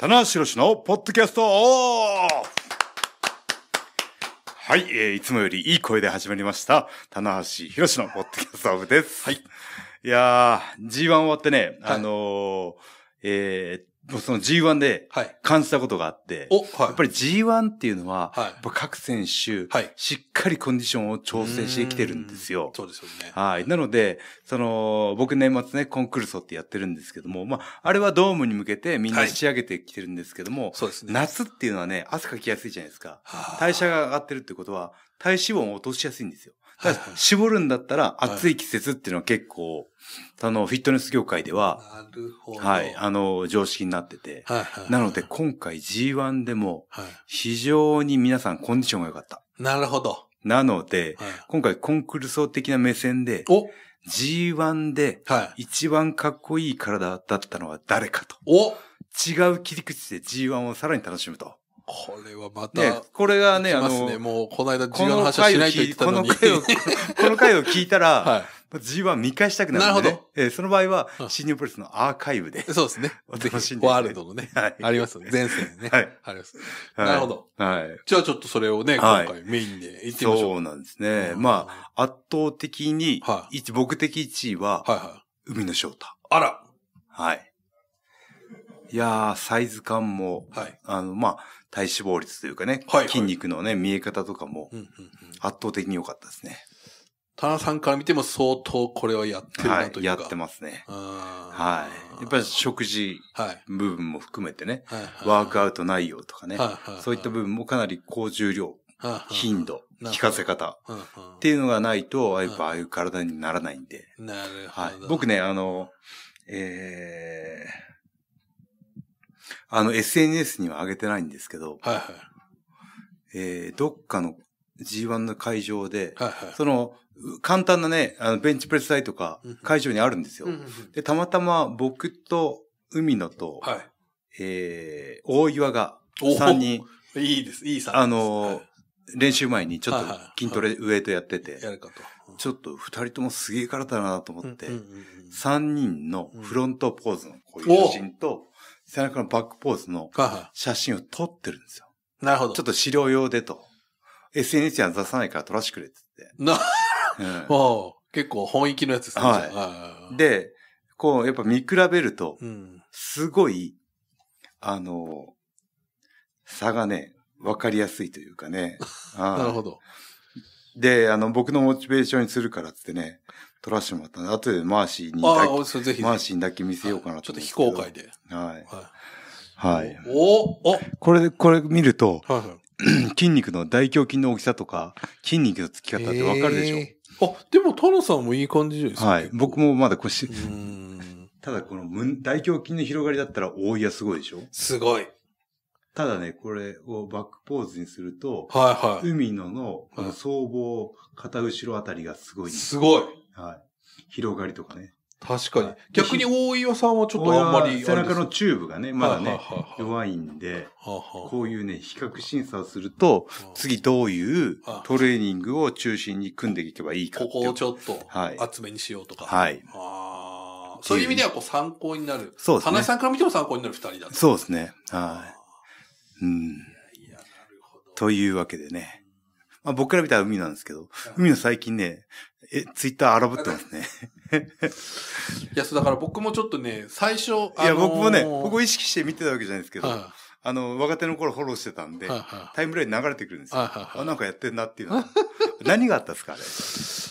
棚橋宏のポッドキャストオフはい、えー、いつもよりいい声で始まりました。棚橋宏のポッドキャストオフです。はい。いやー、G1 終わってね、はい、あのー、えー、その G1 で感じたことがあって、はいはい、やっぱり G1 っていうのは、はい、各選手、しっかりコンディションを調整してきてるんですよ。うそうですよね。はい。なので、その、僕年末ね、コンクルソってやってるんですけども、まあ、あれはドームに向けてみんな仕上げてきてるんですけども、そうですね、夏っていうのはね、汗かきやすいじゃないですか。代謝が上がってるってことは、体脂肪を落としやすいんですよ。はい絞るんだったら、暑い季節っていうのは結構、あの、フィットネス業界では、なるほど。はい、あの、常識になってて、はいはいはい、なので今回 G1 でも、非常に皆さんコンディションが良かった。なるほど。なので、はい、今回コンクルソー的な目線で、お G1 で、一番かっこいい体だったのは誰かと。お違う切り口で G1 をさらに楽しむと。これはまた、ね、これがね、ねあの、もうこの間 G1 の話はしないと言ってたのに。この回を、この回を聞いたら、はい G1 見返したくなる、ね、なるほど。えー、その場合は、新日本プレスのアーカイブで。そうですね。おね。ワールドのね。はい。ありますね。前世ね。はい。あります、はい。なるほど。はい。じゃあちょっとそれをね、今回メインで言ってみましょう。そうなんですね。まあ、圧倒的に、はい、僕的1位は、はいはい、海の翔太。あらはい。いやー、サイズ感も、はい。あの、まあ、体脂肪率というかね、はいはい、筋肉のね、見え方とかも、圧倒的に良かったですね。田中さんから見ても相当これはやってるなというか。はい、やってますね。はい。やっぱり食事部分も含めてね、ワークアウト内容とかね、そういった部分もかなり高重量、頻度、効かせ方っていうのがないと、やっぱああいう体にならないんで。なるほど。はい、僕ね、あの、えー、あの、SNS には上げてないんですけど、はいはい。えー、どっかの G1 の会場で、はいはい、その、簡単なね、あの、ベンチプレス台とか、会場にあるんですよ。で、たまたま僕と海野と、はい、えー、大岩が、3人。いいです、いい3人。あの、練習前にちょっと筋トレウエイトやってて、はいはちょっと2人ともすげえ体だなと思って、三3人のフロントポーズのこういう写真と、背中のバックポーズの写真を撮ってるんですよ。なるほど。ちょっと資料用でと。SNS には出さないから撮らしてくれって言って。な、うん、結構本域のやつですね。はい。で、こう、やっぱ見比べると、すごい、うん、あの、差がね、わかりやすいというかね。なるほど。で、あの、僕のモチベーションにするからってね、撮らせてもらったんで、後でマーシーにぜひ。マーシーにだけ見せようかなと。ちょっと非公開で。はい。はい。おおこれ、これ見ると、はいはい、筋肉の大胸筋の大きさとか、筋肉のつき方ってわかるでしょ、えー、あ、でも、タロさんもいい感じじゃないですか。はい。僕もまだ腰、ただこの大胸筋の広がりだったら大いやすごいでしょすごい。ただね、これをバックポーズにすると、はいはい。海野のこの僧帽、肩片後ろあたりがすごいすごい。はい。広がりとかね。確かに。逆に大岩さんはちょっとあんまり背中のチューブがね、まだね、弱いんで、こういうね、比較審査をすると、次どういうトレーニングを中心に組んでいけばいいかここをちょっと、厚めにしようとか。はい。そういう意味ではこう参考になる。そうですね。花井さんから見ても参考になる二人だそうですね。はい。うん。なるほど。というわけでね。まあ、僕ら見たら海なんですけど、海の最近ね、え、ツイッター荒ぶってますね。いや、そうだから僕もちょっとね、最初、あのー、いや、僕もね、ここ意識して見てたわけじゃないですけど、ああの、若手の頃フォローしてたんで、ああタイムライン流れてくるんですよ。あ、なんかやってんなっていうのは。何があったんですか、あれ。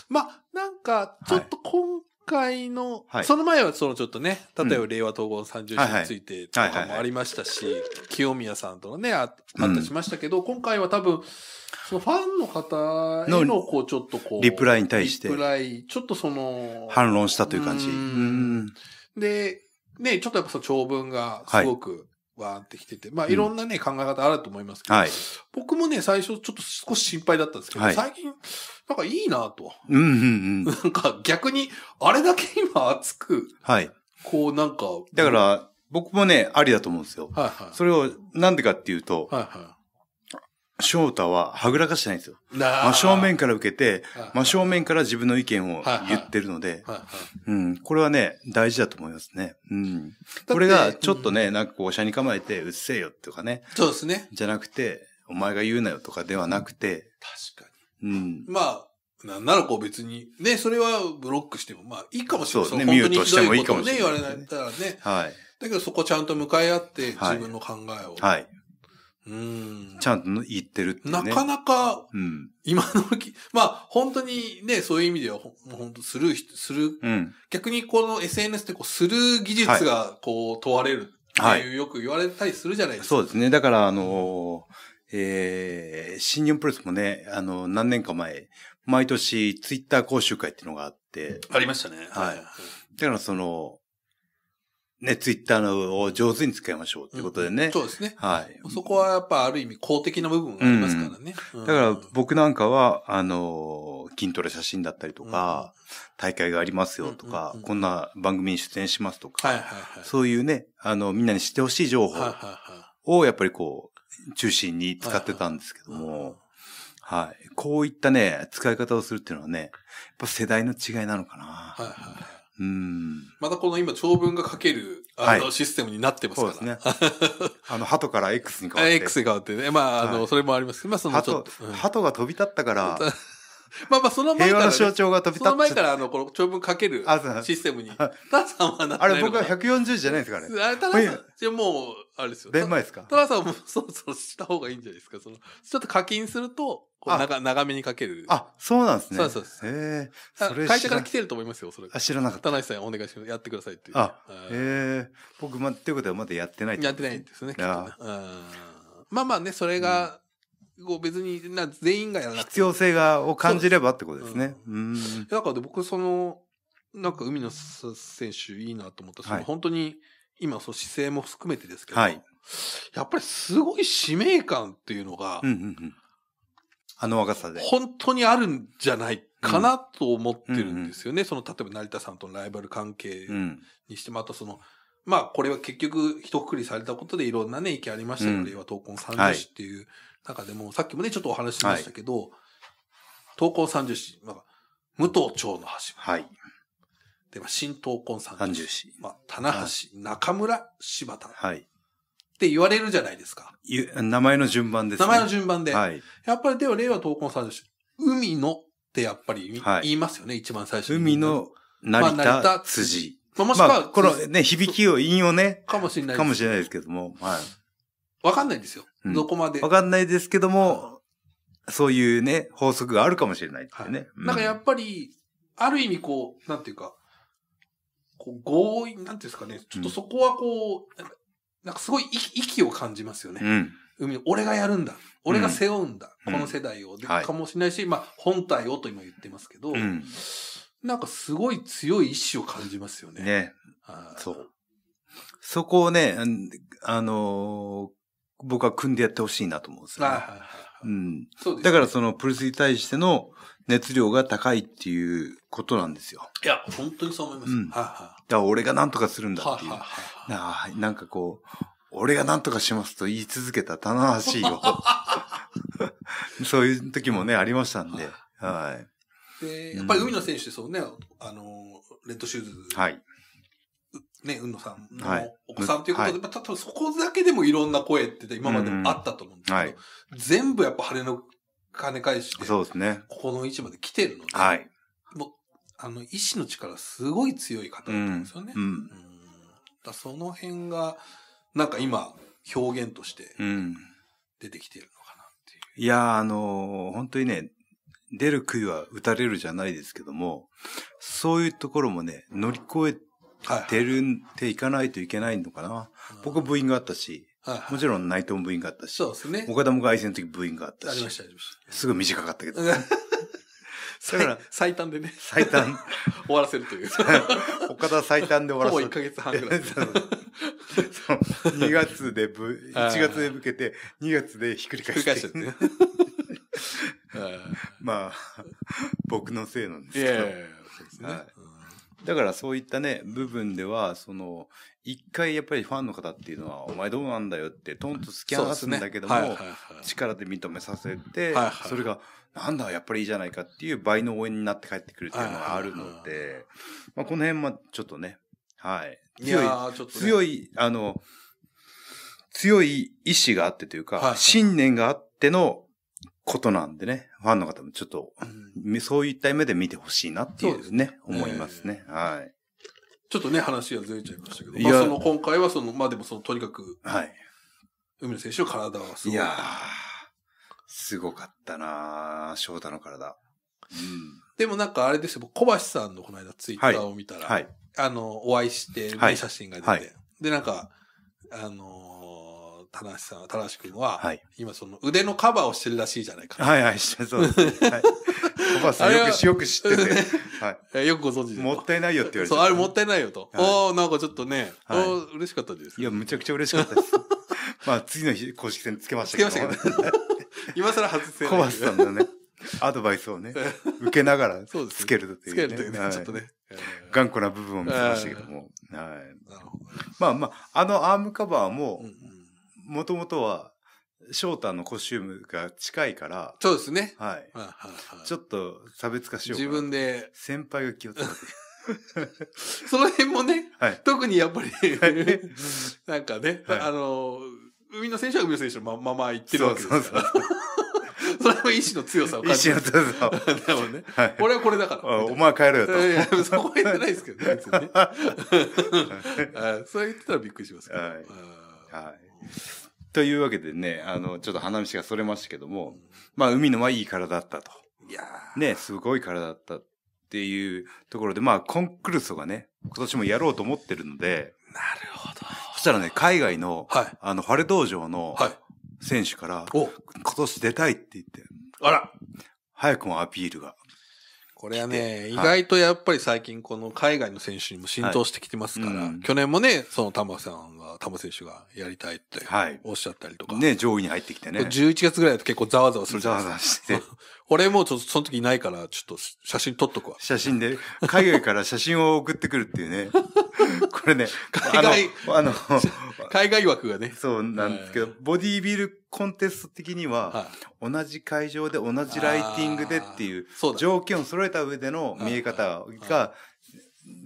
まあ、なんか、ちょっと今回の、はい、その前はそのちょっとね、例えば令和統合30年についてとかもありましたし、清宮さんとのね、あったしましたけど、うん、今回は多分、そのファンの方への、こう、ちょっとこう、リプライに対して。リプライ、ちょっとその、反論したという感じ。で、ね、ちょっとやっぱその長文がすごく、はいわーってきてて、まあいろんなね、考え方あると思いますけど、はい、僕もね、最初ちょっと少し心配だったんですけど、はい、最近、なんかいいなと。うんうんうん。なんか逆に、あれだけ今熱く、はい。こうなんか。だから、僕もね、ありだと思うんですよ。はいはい。それを、なんでかっていうと、はいはい。翔太ははぐらかしてないんですよ。真正面から受けて、真正面から自分の意見を言ってるので、うん、これはね、大事だと思いますね。うん、これがちょっとね、うん、なんかこう、おしゃに構えて、うっせえよとかね。そうですね。じゃなくて、お前が言うなよとかではなくて。確かに。うん。まあ、なんならこう別に、ね、それはブロックしても、まあいいかもしれない。そうね、ミュートしてもいいかもしれない、ね。言われないからね。はい。だけどそこちゃんと向かい合って、自分の考えを。はい。うんちゃんと言ってるってね。なかなか、今の、うん、まあ本当にね、そういう意味では、本当する、する、うん、逆にこの SNS ってこう、する技術がこう、問われるっていう、よく言われたりするじゃないですか。はい、そうですね。だから、あのえー、新日本プロレスもね、あの、何年か前、毎年ツイッター講習会っていうのがあって。ありましたね。はい。だからその、ね、ツイッターのを上手に使いましょうってことでね。うん、そうですね。はい。そこはやっぱある意味公的な部分がありますからね。うん、だから僕なんかは、あの、筋トレ写真だったりとか、うん、大会がありますよとか、こんな番組に出演しますとか、はいはいはい、そういうね、あの、みんなに知ってほしい情報をやっぱりこう、中心に使ってたんですけども、はい。こういったね、使い方をするっていうのはね、やっぱ世代の違いなのかな。はいはいまたこの今長文が書けるあのシステムになってますから、はい、ね。あの、鳩から X に変わって。X に変わってね。まあ、あの、はい、それもありますけど、まあそのちょっと。鳩、うん、が飛び立ったから、まあまあその前から、ね、平和の象徴が飛び立っその前からあの、この長文書けるシステムに、タ さんはなってないあれ僕は140じゃないですからね。あれ、タさん、もう、あれですよ。デンですかトラさんもそろそろした方がいいんじゃないですかその、ちょっと課金すると、長長めにかける。あ、そうなんですね。そうです。へえ。会社から来てると思いますよ、それ。あ、知らなかった。田中さんお願いします。やってくださいっていう。あ、へえ。僕、ま、っていうことはまだやってないやってないんですね、きっと、まあまあね、それが、こう別にな全員がやらなくて必要性がを感じればってことですね。うん。だから僕、その、なんか海野選手いいなと思った、はい、その本当に、今そう姿勢も含めてですけど、はい、やっぱりすごい使命感っていうのが、うんうんうん、あの若さで。本当にあるんじゃないかなと思ってるんですよね。うんうん、その、例えば成田さんとのライバル関係にしても、あとその、まあこれは結局一括りされたことでいろんなね、意見ありましたけど、令は、闘魂三十士っていう中でも、はい、さっきもね、ちょっとお話ししましたけど、はい、闘魂三十士、まあ、武藤町の橋。はい。で、は、新東根三十四。まあ、棚橋、中村、柴田。はい。って言われるじゃないですか。名前の順番です、ね、名前の順番で。はい。やっぱり、では、令和東根三ん、海のってやっぱり、い、言いますよね、一番最初に。海の、成田、辻。まあ、もしくは、まあ、このね、響きを、引をね。かもしれない、かもしれないですけども。はい。わかんないんですよ。うん、どこまで。わかんないですけども、そういうね、法則があるかもしれないですね、はいうん。なんかやっぱり、ある意味こう、なんていうか、こう強引、なんていうんですかね、ちょっとそこはこう、うん、なんかすごい息を感じますよね。うん、俺がやるんだ。俺が背負うんだ。うん、この世代を。かもしれないし、まあ本体をと今言ってますけど、なんかすごい強い意志を感じますよね。ね。そう。そこをね、あのー、僕は組んでやってほしいなと思うんですよね。うん。そうです、ね、だからそのプルスに対しての熱量が高いっていうことなんですよ。いや、本当にそう思います。うん。はいはい。だから俺が何とかするんだっていう。はいはいはい、なんかこう、俺が何とかしますと言い続けた棚橋よ。そういう時もね、ありましたんで。はい。で、やっぱり海野選手、そうね、あの、レッドシューズ。はい。ね、うんのさんのお子さんということで、はい、まあ、そこだけでもいろんな声って今までもあったと思うんですけど、はい、全部やっぱ晴れの金返して、そうですね。ここの置まで来てるので、はい。もう、あの、意志の力すごい強い方なんですよね。うん。うん、だその辺が、なんか今、表現としてうん。出てきてるのかなっていう。うん、いやあのー、本当にね、出る杭は打たれるじゃないですけども、そういうところもね、乗り越えてるん、はい、ていかないといけないのかな。僕は部員があったし、もちろん内藤も部員があったし。そうですね。岡田も外戦の時部員があったし。ありました、ありました。すぐ短かったけど。だ から最短でね。最短。終わらせるという。岡田最短で終わらせる。もう1ヶ月半ぐらい。2月でぶ、1月で受けて、2月でひっくり返して。ひっくり返しちゃって。まあ、僕のせいなんですけど。いやいやいや、そうですね。だからそういったね、部分では、その、一回やっぱりファンの方っていうのは、お前どうなんだよって、トンと突き放すんだけども、ねはいはいはい、力で認めさせて、はいはい、それが、なんだ、やっぱりいいじゃないかっていう倍の応援になって帰ってくるっていうのがあるので、はいはいはい、まあこの辺はちょっとね、はい。強い、いね、強い、あの、強い意志があってというか、はいはい、信念があってのことなんでね、ファンの方もちょっと、そういった目で見てほしいなっていうね、ね思いますね。えー、はい。ちょっとね、話がずれちゃいましたけど、まあ、その今回はその、まあでもその、とにかく、はい。海野選手の体はすごい。いやすごかったな翔太の体。うん、でもなんかあれですよ、小橋さんのこの間ツイッターを見たら、はいあの、お会いして、写真が出て、はい、で、なんか、あのー田無さん、田無君は、はい、今その腕のカバーをしてるらしいじゃないか。はいはい、してそうです、はい。おばあさんよく、よく知ってて。はい。よくご存知もったいないよって言われて。そう、あれもったいないよと。あおなんかちょっとね、はい、お嬉しかったです。いや、むちゃくちゃ嬉しかったです。まあ、次の日、公式戦つけましたけど。つけましたけど。今更外せない。バスさんのね。アドバイスをね、受けながらつけるという、ね。つけるというね、ちょっとね。頑固な部分を見せましたけども。はい。まあまあ、あのアームカバーも、もともとは、翔太のコスチュームが近いから、そうですね。はい。ははちょっと差別化しようか自分で。先輩が気をつけて。その辺もね、はい、特にやっぱりなんかね、はい、あの、海の選手は海の選手のままま言ってるわけですから。そうそうそうそ れも意志の強さを感じる。意志の強さを。でもね、はい、俺はこれだから。お前帰るよと。いや、そこは言ってないですけどね、別にね。そう言ってたらびっくりしますけど。はい。はいというわけでね、あの、ちょっと花道がそれましたけども、まあ、海のはいい体だったと。いやね、すごい体だったっていうところで、まあ、コンクルーソがね、今年もやろうと思ってるので、なるほど。そしたらね、海外の、はい、あの、ファレ道場の、選手から、はい、今年出たいって言って、あら早くもアピールが。これはね、意外とやっぱり最近この海外の選手にも浸透してきてますから、うん、去年もね、その玉さん玉選手がやりたいっておっしゃったりとか。ね、上位に入ってきてね。11月ぐらいだと結構ざわざわするじゃないですか。ざわざわして。俺もちょっとその時いないから、ちょっと写真撮っとくわ。写真で、海外から写真を送ってくるっていうね。これね、海外、あの、海外枠がね。そうなんですけど、ボディービルコンテスト的には、同じ会場で同じライティングでっていう、条件を揃えた上での見え方が、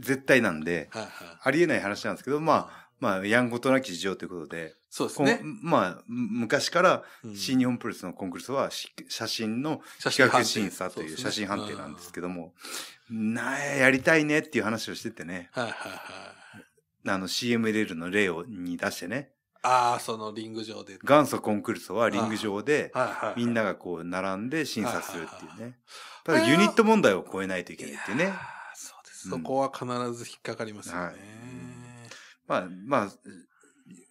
絶対なんで、ありえない話なんですけど、まあ、まあ、やんごとなき事情ということで、そうですね。まあ、昔から新日本プロレスのコンクルスは、写真の比較審査という写真判定なんですけども、ね、なやりたいねっていう話をしててね。はいはいはい。あの CM l l の例をに出してね。ああ、そのリング上で。元祖コンクルスはリング上で、みんながこう並んで審査するっていうね。ただユニット問題を超えないといけないっていうね。そうです、うん。そこは必ず引っかかりますよね。はいまあ、まあ、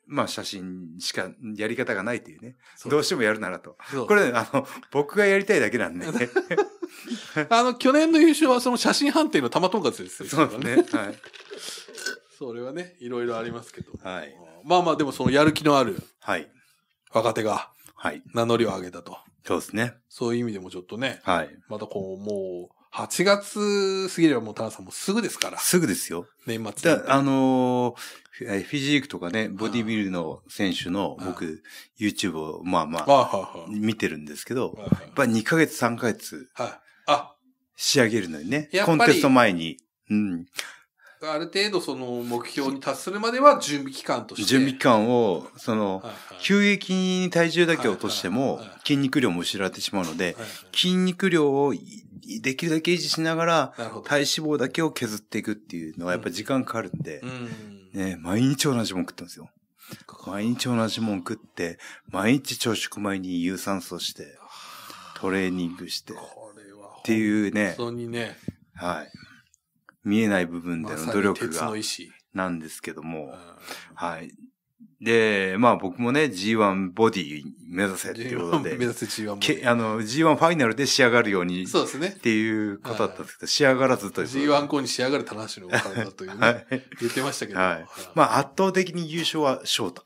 まあ写真しかやり方がないというね。うどうしてもやるならと。これ、ね、あの、僕がやりたいだけなんで、ね。あの、去年の優勝はその写真判定の玉とんかつですよ、ね、そうですね。はい。それはね、いろいろありますけど。はい。まあまあ、でもそのやる気のある。はい。若手が。はい。名乗りを上げたと。そうですね。そういう意味でもちょっとね。はい。またこう、もう、8月過ぎればもう田中さんもすぐですから。すぐですよ。年末だ。あのー、フィジークとかね、ボディビルの選手の僕、YouTube をまあまあ、見てるんですけど、やっぱ2ヶ月3ヶ月、仕上げるのにね、コンテスト前に。うん。ある程度その目標に達するまでは準備期間として。準備期間を、その、急激に体重だけ落としても筋肉量も失れてしまうので、筋肉量をできるだけ維持しながら、体脂肪だけを削っていくっていうのはやっぱ時間かかるんで、うん、ね、毎日同じもん食ってますよ。毎日同じもん食って、毎日朝食前に有酸素して、トレーニングして、っていうね、本当にね、はい。見えない部分での努力が、なんですけども、はい。で、まあ僕もね、G1 ボディ目指せっていうことで。目指せ G1 けあの、G1 ファイナルで仕上がるように。そうですね。っていうことだったんですけど、仕上がらずという。G1 校に仕上がる棚橋のお金だというね、はい、言ってましたけど。はい。まあ圧倒的に優勝は翔太。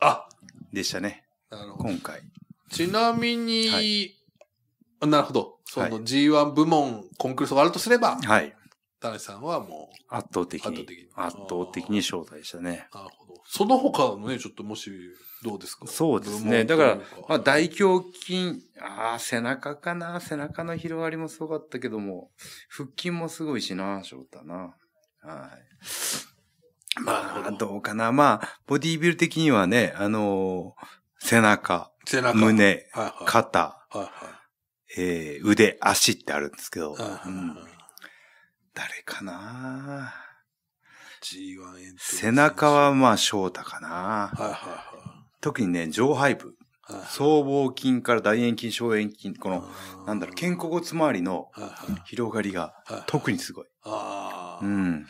あでしたね。なるほど。今回。ちなみに、はい、なるほど。その G1 部門、コンクルールがあるとすれば。はい。田中さんはもう。圧倒的に。圧倒的に。圧倒的に翔太でしたね。なるほど。その他のね、ちょっともし、どうですかそうですね。だから、まあ、大胸筋、ああ、背中かな。背中の広がりもすごかったけども、腹筋もすごいしな、翔太な。はい。まあ、どうかな。まあ、ボディービル的にはね、あのー、背中、背中胸、はいはい、肩、はいはい、えー、腕、足ってあるんですけど、はいはいはい、うん、誰かな。ン背中はまあ翔太かな。特にね、上背部。僧帽筋から大円筋、小円筋、この、なんだろう、肩甲骨周りの広がりが特にすごい。ああ。うん。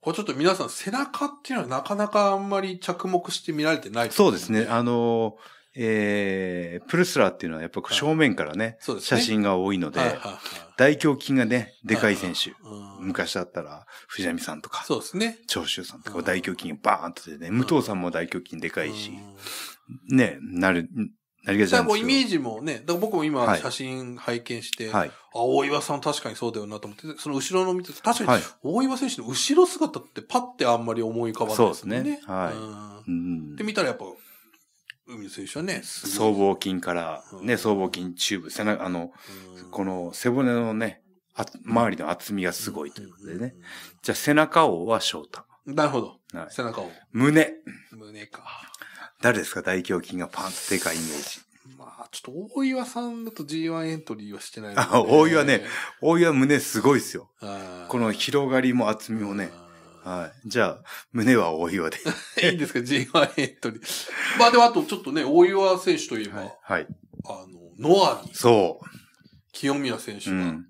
これちょっと皆さん背中っていうのはなかなかあんまり着目して見られてない、そうですね。あのえー、プルスラーっていうのはやっぱ正面からね、はい、写真が多いので、でね、大胸筋がね、でかい選手。昔だったら、藤波さんとか、そうですね。長州さんとか大胸筋バーンと出てね、武藤さんも大胸筋でかいし、ね、なる、なりがちなんですよ。もうイメージもね、だから僕も今写真拝見して、はい、あ、大岩さん確かにそうだよなと思って、その後ろの見て、確かに大岩選手の後ろ姿ってパッてあんまり思い浮かばないですね。そうですね。はい。で、見たらやっぱ、海の選手はね、僧帽筋から、ね、僧帽筋、チューブ、背中、あの、この背骨のね、周りの厚みがすごいということでね。じゃあ背中王は翔太。なるほど。はい、背中王。胸。胸か。誰ですか大胸筋がパンってでかいイメージ。まあ、ちょっと大岩さんだと G1 エントリーはしてない、ね、あ、大岩ね、大岩胸すごいですよ。この広がりも厚みもね。はい。じゃあ、胸は大岩で。いいんですか ?G1 に。まあでもあとちょっとね、大岩選手といえば、はい。はい、あの、ノアに。そう。清宮選手が。うん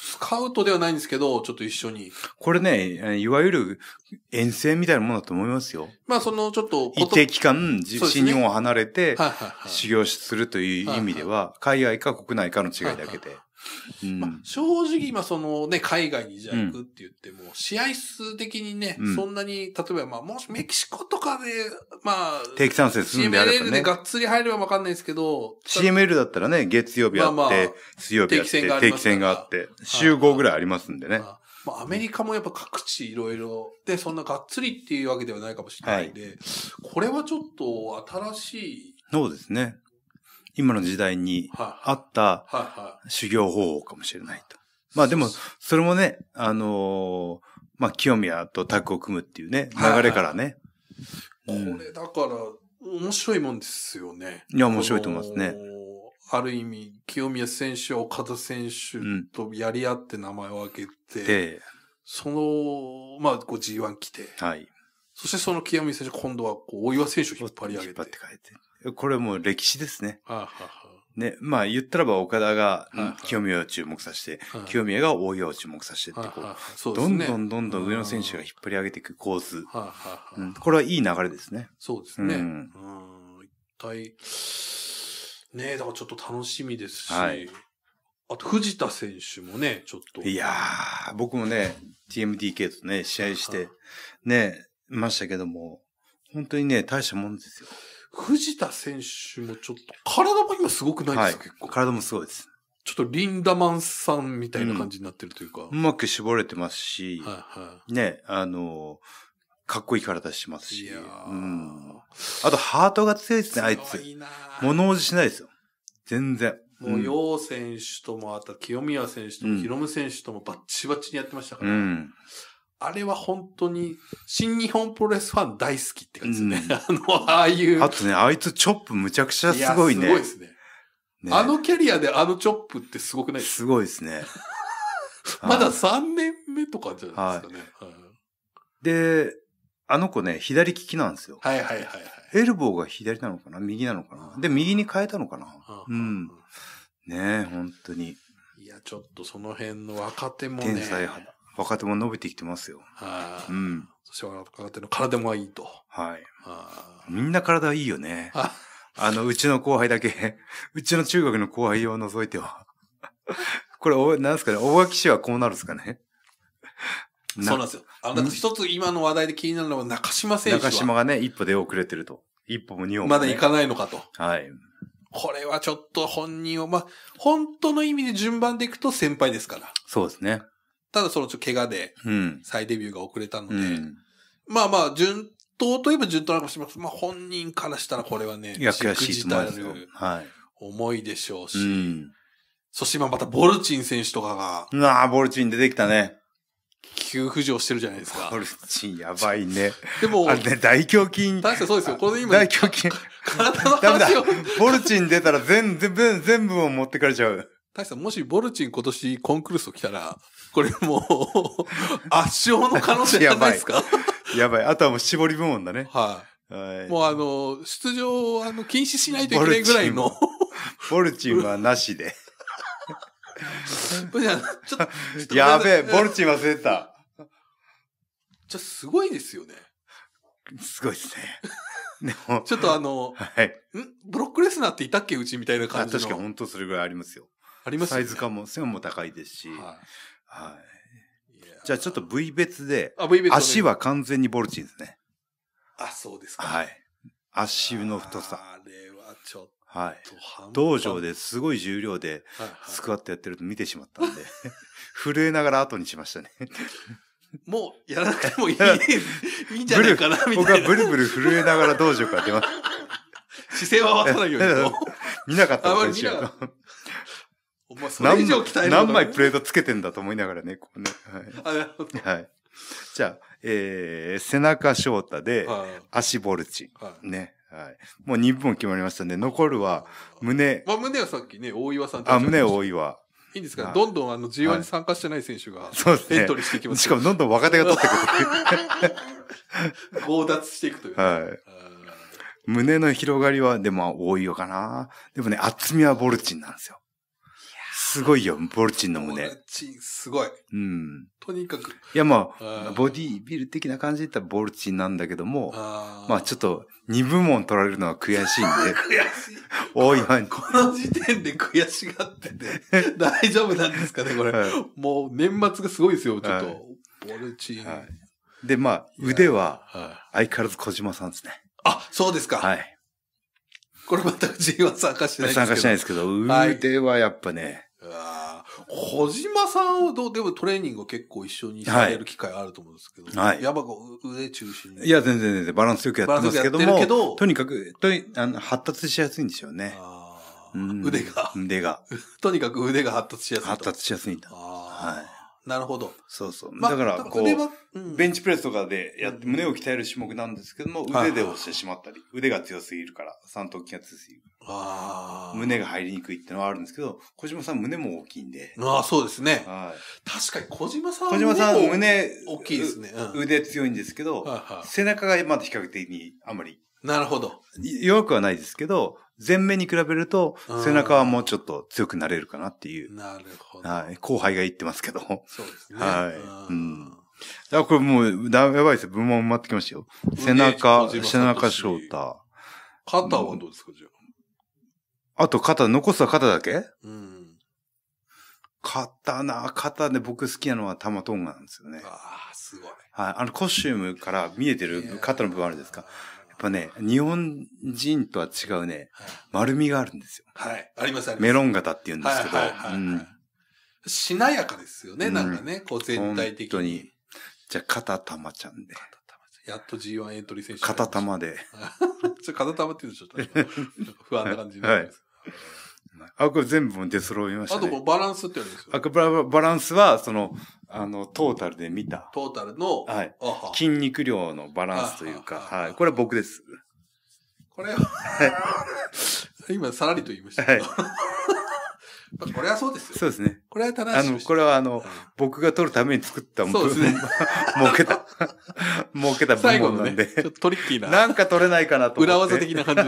スカウトではないんですけど、ちょっと一緒に。これね、いわゆる遠征みたいなものだと思いますよ。まあ、そのちょっと。一定期間、自日を離れて、修行するという意味では、海外か国内かの違いだけで。うん、まあ、正直今そのね、海外にじゃあ行くって言っても、試合数的にね、うん、そんなに、例えばまあ、もしメキシコとかで、まあ、定期参戦するんであれば、ね、CML でがっつり入ればわかんないですけど、CML だったらね、月曜日あって、まあまあ、水曜日あって、定期戦があって、週5ぐらいありますんでね。まあ、アメリカもやっぱ各地いろいろで、そんながっつりっていうわけではないかもしれないんで、はい、これはちょっと新しい。そうですね。今の時代に合った修行方法かもしれないと。まあでも、それもね、あのー、まあ、清宮とタッグを組むっていうね、流れからね。これだから、面白いもんですよね。いや、面白いと思いますね。ある意味、清宮選手、岡田選手とやり合って名前を挙げて、うん、その、まあ、こう G1 来て、はい。そしてその清宮選手、今度はこう、大岩選手を引っ張り上げて。引っ張って帰って。これも歴史ですね。ははね、まあ言ったらば岡田が清宮を注目させて、清宮が大岩を注目させてってこう、どんどんどんどん上の選手が引っ張り上げていく構図。これはいい流れですね。そうですね。うん、一体、ねだからちょっと楽しみですし、はい、あと藤田選手もね、ちょっと。いやー、僕もね、TMDK とね、試合して、ね、ましたけども、本当にね、大したもんですよ。藤田選手もちょっと、体も今すごくないですか、はい、結構。体もすごいです。ちょっとリンダマンさんみたいな感じになってるというか。うん、まく絞れてますし、はいはい、ね、あの、かっこいい体してますし。うん。あと、ハートが強いですね、あいつ。物おじしないですよ。全然。もう、楊、選手とも、あと、清宮選手とも、ヒロム選手とも、バッチバチにやってましたから。うん。あれは本当に、新日本プロレスファン大好きって感じですね。うん、あの、ああいう。あとね、あいつチョップむちゃくちゃすごいね。いすごいですね、ね、あのキャリアであのチョップってすごくないですかすごいですね。まだ3年目とかじゃないですかね。はい、で、あの子ね、左利きなんですよ。はいはいはい、はい。エルボーが左なのかな右なのかなで、右に変えたのかな、うん。ねえ、本当に。いや、ちょっとその辺の若手もね。天才派。若手も伸びてきてますよ。はい。うん。そして若手の体もいいと。はい。あみんな体いいよね。あの、うちの後輩だけ、うちの中学の後輩を除いては。これ、お、なんすかね、大垣市はこうなるんすかね。そうなんですよ。あの、一つ今の話題で気になるのは中島選手中島がね、一歩出遅れてると。一歩も二歩も、ね、まだ行かないのかと。はい。これはちょっと本人を、まあ、本当の意味で順番でいくと先輩ですから。そうですね。ただそのちょ怪我で、再デビューが遅れたので、うん、まあまあ、順当といえば順当なかもしれません。まあ本人からしたらこれはね、い悔しいたる思いでしょうし、うん、そして今またボルチン選手とかが、うわボルチン出てきたね。急浮上してるじゃないですか。ボルチンやばいね。でも、あれね、大胸筋。確かそうですよ。これ今、大胸筋。体の話を。ボルチン出たら全、全部、全部を持ってかれちゃう。大したもしボルチン今年コンクルースト来たら、これもう、圧勝の可能性じゃないですか やばい。あとはもう絞り部門だね。はい、はい。もうあの、出場をあの禁止しないといけないぐらいの。ボルチン はなしで。ちょっと。やべえ、ボルチン忘れた。じゃ、すごいですよね。すごいですね。でも。ちょっとあの、はい。んブロックレスナーっていたっけうちみたいな感じの。確かに本当それぐらいありますよ。あります、ね、サイズ感も、背も高いですし、ははい。じゃあちょっと部位別で、あ部位別足は完全にボルチンですね。あ、そうですか。はい。足の太さ。あれはちょっと。はい。道場ですごい重量でスクワットやってると見てしまったんで、震えながら後にしましたね。もうやらなくてもいい、いいんじゃないかな、みたいな。僕はブルブル震えながら道場から出ます。姿勢は合わさないように。見なかったことにうお前それ以上鍛える何枚プレートつけてんだと思いながらね、こうね。はい。はい、じゃあ、えー、背中翔太で、足ボルチ。はい、ね。はい。もう2分決まりましたんで、残るは胸。まあ、胸はさっきね、大岩さんあ、胸大岩。いいんですかどんどんあの G1 に参加してない選手がエントリーしてきます、ね、しかもどんどん若手が取ってくる。強奪していくという、はい。胸の広がりは、でも大岩かな。でもね、厚みはボルチンなんですよ。すごいよ、ボルチンの胸。ボルチン、すごい。うん。とにかく。いや、まあ、ボディービル的な感じで言ったらボルチンなんだけども、あまあ、ちょっと、2部門取られるのは悔しいんで。悔しい。多い、この時点で悔しがってて、大丈夫なんですかね、これ。はい、もう、年末がすごいですよ、ちょっと。はい、ボルチン。はい、で、まあ、腕は、相変わらず小島さんですね。あ、そうですか。はい。これまた G1 参加しないですけど。参加しないですけど、腕はやっぱね、小島さんをどう、でもトレーニングを結構一緒にされる機会あると思うんですけど、はい。やっぱこう、腕中心に。いや、全然全然、バランスよくやってますけども、けどとにかく、とにあの発達しやすいんですよね。う腕が。腕が。とにかく腕が発達しやすい。発達しやすいんだ。はい。なるほど。そうそう。まだから、こう、うん、ベンチプレスとかでやって胸を鍛える種目なんですけども、腕で押してしまったり、腕が強すぎるから、三頭筋が強すぎる。胸が入りにくいってのはあるんですけど、小島さん胸も大きいんで。ああ、そうですね。はい。確かに小島さん小島さん胸、大きいですね。うん、腕強いんですけど、はいはい、背中がまだ比較的にあまり。なるほど。弱くはないですけど、前面に比べると、背中はもうちょっと強くなれるかなっていう。なるほど。はい。後輩が言ってますけど。そうですね。はい。うん。だこれもう、だやばいですよ。部門埋まってきましたよ。背中、背中翔太。肩はどうですか、じゃあ。あと肩、残すは肩だけうん。肩な、肩で僕好きなのは玉トンガなんですよね。ああ、すごい。はい。あのコスチュームから見えてる肩の部分あるんですかやっぱね、日本人とは違うね、はい、丸みがあるんですよ。はい。あります、あります。メロン型って言うんですけど。はいしなやかですよね、なんかね、こう全体的に。本当に。じゃあ、肩玉ちゃんで。肩玉ちゃん。やっと G1 エントリー選手。肩玉で。肩 玉って言うとちょっと、不安な感じになります。はいあ、これ全部出揃いました、ね。あとこバランスってあるんですかあ、ババランスは、その、あの、トータルで見た。トータルの、はい。は筋肉量のバランスというか、ははい。これは僕です。これは、今、さらりと言いました。はい。これはそうですよ。そうですね。これは正しい。あの、これはあの、僕が取るために作ったもの。そうですね。儲けた。儲けた部門なんで。最後のね、ちょっとトリッキーな。なんか取れないかなと思って。裏技的な感じ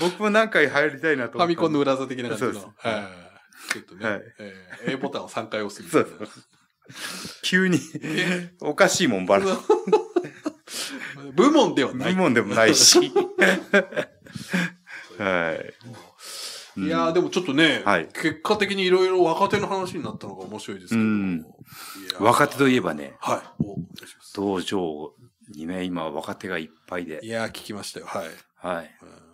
僕も何回入りたいなとファミコンの裏技的な感じの。そうはい。ちょっとね、はいえー、A ボタンを3回押すみたいな。そうそう急に、おかしいもんばら。部門ではない。部門でもないし。はい。いやでもちょっとね、はい、結果的にいろいろ若手の話になったのが面白いですけど。若手といえばね、はい。道場にね、今若手がいっぱいで。いや聞きましたよ。はい。はい。うん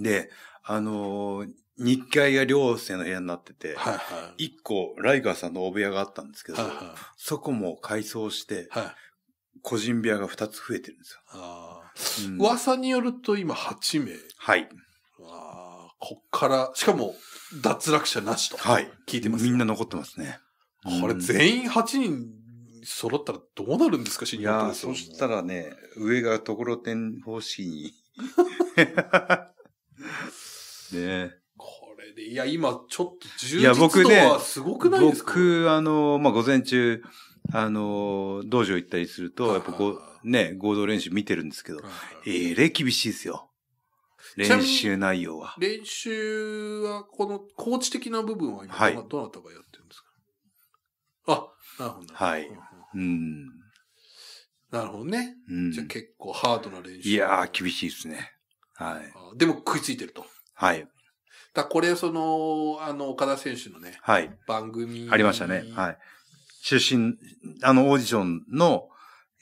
で、あのー、日海が両生の部屋になってて、はいはい、一個、ライガーさんのお部屋があったんですけど、はいはい、そこも改装して、はい、個人部屋が2つ増えてるんですよ。あうん、噂によると今8名。はい。あこっから、しかも脱落者なしと。はい。聞いてます、みんな残ってますね。これ全員8人揃ったらどうなるんですか、シニアいやそしたらね、上がところてん方式に。ね。これで、いや、今、ちょっと充実度はすごくないですか、ね、僕、あの、まあ、午前中、あの、道場行ったりすると、やっぱこう、ね、合同練習見てるんですけど、えれ厳しいですよ。練習内容は。練習は、この、コーチ的な部分は今、はい、どなたがやってるんですかあ、なるほど。はい。うん。なるほどね。うん、じゃあ結構ハードな練習。いやー、厳しいですね。はい。でも食いついてると。はい。だこれ、その、あの、岡田選手のね、はい。番組。ありましたね。はい。出身、あの、オーディションの、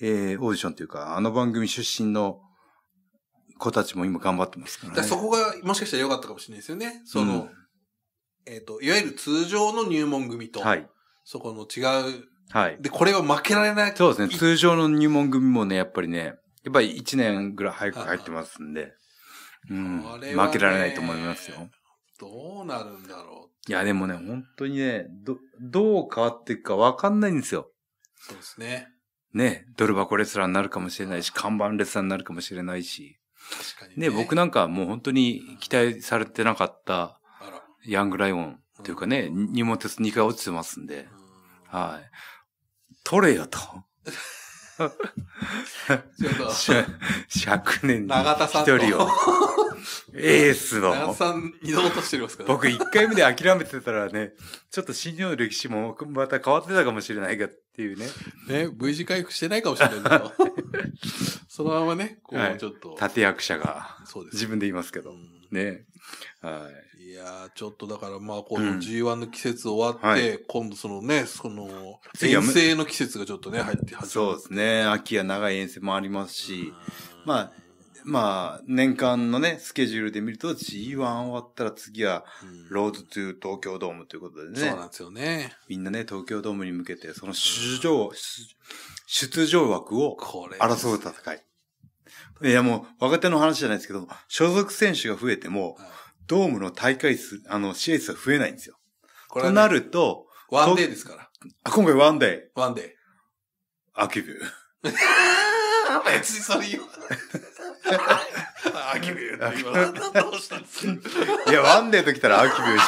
えー、オーディションというか、あの番組出身の子たちも今頑張ってますからね。だそこが、もしかしたら良かったかもしれないですよね。その、うん、えっ、ー、と、いわゆる通常の入門組と、はい。そこの違う、はい。で、これは負けられない。そうですね。通常の入門組もね、やっぱりね、やっぱり1年ぐらい早く入ってますんで。うん、負けられないと思いますよ。どうなるんだろういや、でもね、本当にね、ど、どう変わっていくかわかんないんですよ。そうですね。ね、ドル箱レスラーになるかもしれないし、看板レスラーになるかもしれないし。確かにね。ね、僕なんかもう本当に期待されてなかったヤングライオンというかね、荷物2回落ちてますんで、はい。取れよと。ちょっと。100 年に1人を。エースの。さん二度落としてすかね、僕一回目で諦めてたらね、ちょっと新日本の歴史もまた変わってたかもしれないかっていうね。ね、V 字回復してないかもしれないけど。そのままね、こうちょっと。立、はい、役者が。そうです、ね。自分で言いますけど。ね。はい。いやちょっとだからまあ、この G1 の季節終わって、うんはい、今度そのね、その、遠征の季節がちょっとね、入って、そうですね。秋や長い遠征もありますし、まあ、まあ、年間のね、スケジュールで見ると G1 終わったら次は、ロードトゥ東京ドームということでね。そうなんですよね。みんなね、東京ドームに向けて、その出場、出場枠を争う戦い。いやもう、若手の話じゃないですけど、所属選手が増えても、ドームの大会数、あの、試合数は増えないんですよ。ね、となると、ワンデーですから。あ、今回ワンデー。ワンデー。アキビュー。別にそれ言わない。アキビューって今だどうしたんですかいやワンデーと来たらアキビューじ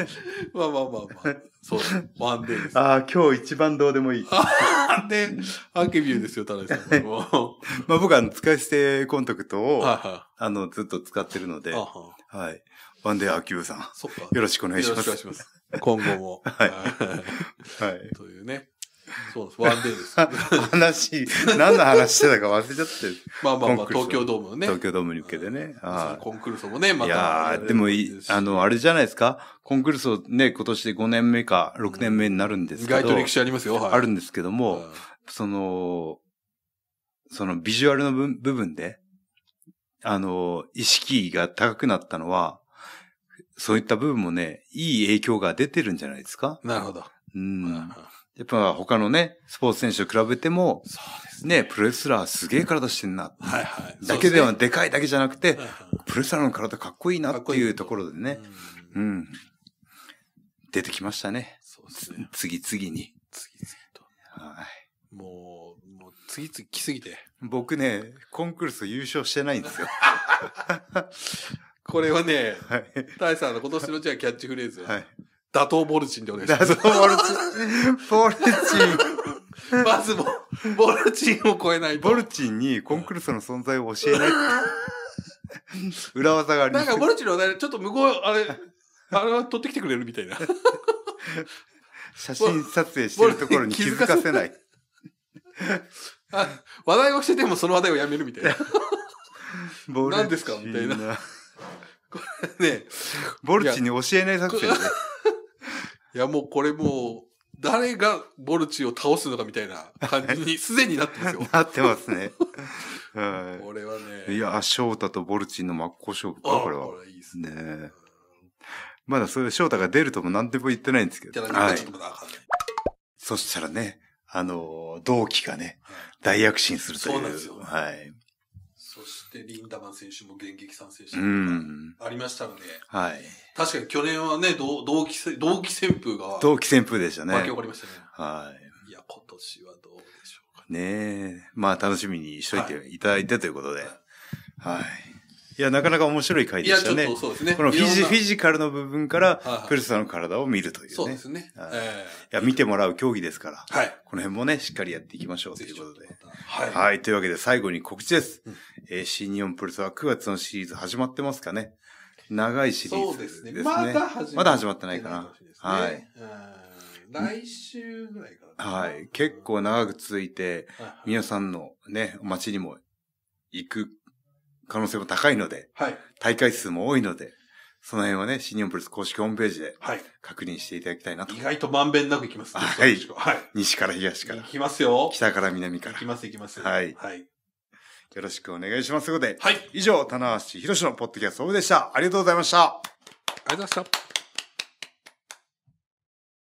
ゃん。まあまあまあまあ。そう。ワンデーです。ああ今日一番どうでもいいで、アキビューですよ、田辺さん。まあ僕は使い捨てコンタクトを、あのずっと使ってるのではいワンデーアキビューさんよろしくお願いします。よろしくお願いします。今後も。はいはい。というね。そうです。ワンデーです。話、何の話してたか忘れちゃって。まあまあまあ、東京ドームね。東京ドームに向けてね。あコンクルソもね、また。いやでもい、あの、あれじゃないですか。コンクルソね、今年で5年目か6年目になるんですけど。意外と歴史ありますよ。はい、あるんですけども、その、そのビジュアルの部分で、あの、意識が高くなったのは、そういった部分もね、いい影響が出てるんじゃないですか。なるほど。うん。やっぱ他のね、スポーツ選手と比べても、そうでね、ね、プロレスラーすげえ体してんな。はいはい。だけでは、でかいだけじゃなくて、プロレスラーの体かっこいいなっていうところでね、いいうん、うん。出てきましたね。そうですね。次々に。次々と。はい。もう、もう次々来すぎて。僕ね、コンクルス優勝してないんですよ。これはね、はい、タイさんの今年のじゃはキャッチフレーズ。はい。打倒ボルチンでお願いします。打倒ボルチン。ボルチン。まずも、ボルチンを超えないと。ボルチンにコンクルーの存在を教えない。裏技があります。なんかボルチンの話題、ちょっと向こう、あれ、あれは取ってきてくれるみたいな。写真撮影してるところに気づかせない。話題をしててもその話題をやめるみたいな。ボルチ何ですかみたいな。これね。ボルチンに教えない作戦で、いや、もうこれもう、誰がボルチを倒すのかみたいな感じに、す でになってますよ。なってますね。はい。これはね。いや、翔太とボルチの真っ向勝負か、これは。これいいですね。ねまだそれ翔太が出るとも何でも言ってないんですけど。はい。そしたらね、あの、同期がね、大躍進するという。そうなんですよ。はい。リンダマン選手も現役参戦したありましたので、はい。確かに去年はね、同同期、同期旋風が。同期旋風でしたね。巻き起こりましたね。はい。いや、今年はどうでしょうかね。ねえ。まあ、楽しみにしといていただいてということで。はい、はいいや、なかなか面白い回でしたね。そうですね。このフィジフィジカルの部分から、プルソの体を見るというね。そうですね。いや、見てもらう競技ですから、はい、この辺もね、しっかりやっていきましょうということで。はい、はい。というわけで最後に告知です。うんえー、新日本プルスは9月のシリーズ始まってますかね。長いシリーズですね。そうですね。まだ始まってない、まだ始まってないかな。はい。来週ぐらいかな。はい。結構長く続いて、皆さんのね、お待ちにも行く可能性も高いので、はい、大会数も多いので、その辺はね、新日本プロレス公式ホームページで、確認していただきたいなと。意外とまんべんなくいきますね。はい。はい。西から東から。いきますよ。北から南から。いきます、いきます。はい。はい。よろしくお願いします。ということで、はい。以上、棚橋博士のポッドキャストオブでした。ありがとうございました。ありがとうございました。